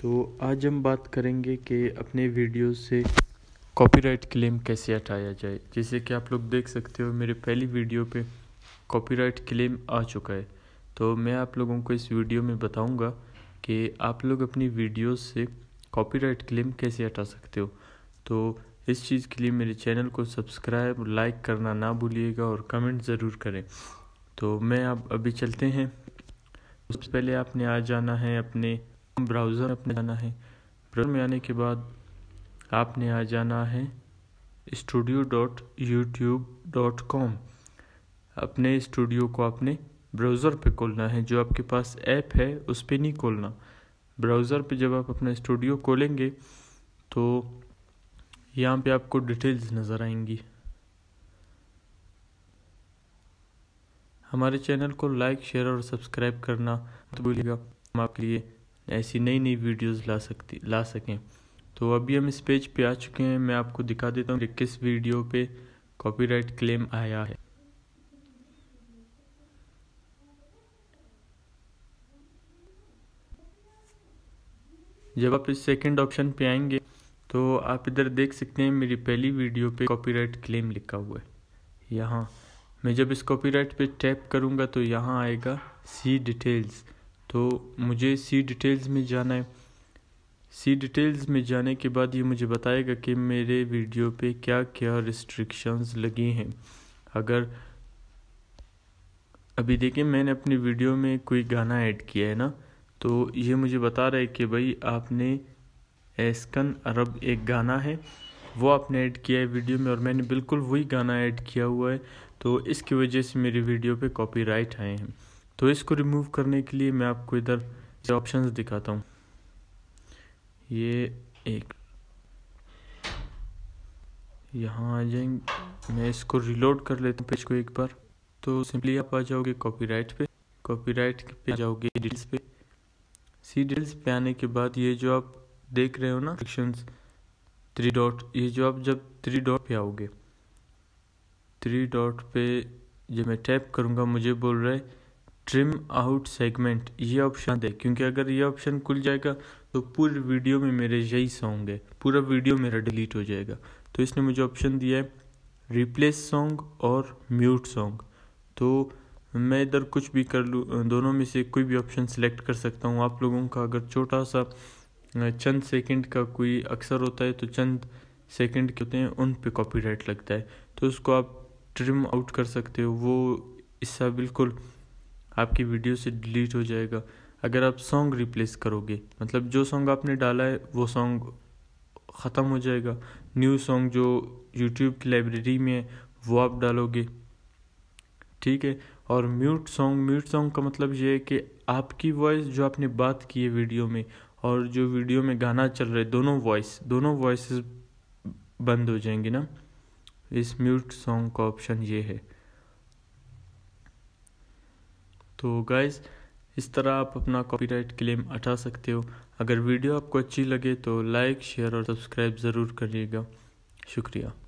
तो आज हम बात करेंगे कि अपने वीडियो से कॉपीराइट क्लेम कैसे हटाया जाए जैसे कि आप लोग देख सकते हो मेरे पहली वीडियो पे कॉपीराइट क्लेम आ चुका है तो मैं आप लोगों को इस वीडियो में बताऊंगा कि आप लोग अपनी वीडियो से कॉपीराइट क्लेम कैसे हटा सकते हो तो इस चीज़ के लिए मेरे चैनल को सब्सक्राइब लाइक करना ना भूलिएगा और कमेंट ज़रूर करें तो मैं आप अभी चलते हैं सबसे पहले आपने आ जाना है अपने ब्राउज़र अपने जाना है ब्राउज़र में आने के बाद आपने आ जाना है studio dot YouTube dot com अपने स्टूडियो को आपने ब्राउज़र पे खोलना है जो आपके पास ऐप है उस पर नहीं खोलना ब्राउज़र पे जब आप अपना स्टूडियो खोलेंगे तो यहाँ पे आपको डिटेल्स नज़र आएंगी हमारे चैनल को लाइक शेयर और सब्सक्राइब करना तो भूलिएगा हम आपके लिए ऐसी नई नई वीडियोस ला सकती ला सकें तो अभी हम इस पेज पे आ चुके हैं मैं आपको दिखा देता हूँ किस वीडियो पे कॉपीराइट क्लेम आया है जब आप इस सेकंड ऑप्शन पे आएंगे तो आप इधर देख सकते हैं मेरी पहली वीडियो पे कॉपीराइट क्लेम लिखा हुआ है यहाँ मैं जब इस कॉपीराइट पे टैप करूँगा तो यहाँ आएगा सी डिटेल्स तो मुझे सी डिटेल्स में जाना है सी डिटेल्स में जाने के बाद ये मुझे बताएगा कि मेरे वीडियो पे क्या क्या रिस्ट्रिक्शंस लगी हैं अगर अभी देखिए मैंने अपनी वीडियो में कोई गाना ऐड किया है ना तो ये मुझे बता रहा है कि भाई आपने एस्कन अरब एक गाना है वो आपने ऐड किया है वीडियो में और मैंने बिल्कुल वही गाना ऐड किया हुआ है तो इसकी वजह से मेरी वीडियो पे कॉपीराइट आए हैं तो इसको रिमूव करने के लिए मैं आपको इधर ऑप्शंस दिखाता हूँ ये एक यहाँ आ जाएंगे मैं इसको रिलोड कर लेता हूँ पेज को एक बार तो सिंपली आप आ जाओगे कॉपीराइट पे कॉपीराइट पे जाओगे डिटेल्स पे सी डिटेल्स पे आने के बाद ये जो आप देख रहे हो ना सेक्शंस थ्री डॉट ये जो आप जब थ्री डॉट पे आओगे थ्री डॉट पे जब मैं टैप करूँगा मुझे बोल रहा है ट्रिम आउट सेगमेंट ये ऑप्शन दे क्योंकि अगर ये ऑप्शन खुल जाएगा तो पूरे वीडियो में मेरे यही सॉन्ग है पूरा वीडियो मेरा डिलीट हो जाएगा तो इसने मुझे ऑप्शन दिया है रिप्लेस सॉन्ग और म्यूट सॉन्ग तो मैं इधर कुछ भी कर लूँ दोनों में से कोई भी ऑप्शन सेलेक्ट कर सकता हूँ आप लोगों का अगर छोटा सा चंद सेकंड का कोई अक्सर होता है तो चंद सेकंड के होते हैं उन पे कॉपीराइट लगता है तो उसको आप ट्रिम आउट कर सकते हो वो इससे बिल्कुल आपकी वीडियो से डिलीट हो जाएगा अगर आप सॉन्ग रिप्लेस करोगे मतलब जो सॉन्ग आपने डाला है वो सॉन्ग ख़त्म हो जाएगा न्यू सॉन्ग जो यूट्यूब की लाइब्रेरी में है वो आप डालोगे ठीक है और म्यूट सॉन्ग म्यूट सॉन्ग का मतलब ये है कि आपकी वॉइस जो आपने बात की है वीडियो में और जो वीडियो में गाना चल रहा है दोनों वॉइस दोनों वॉइस बंद हो जाएंगे ना इस म्यूट सॉन्ग का ऑप्शन ये है तो गाइज़ इस तरह आप अपना कॉपीराइट क्लेम हटा सकते हो अगर वीडियो आपको अच्छी लगे तो लाइक शेयर और सब्सक्राइब ज़रूर करिएगा शुक्रिया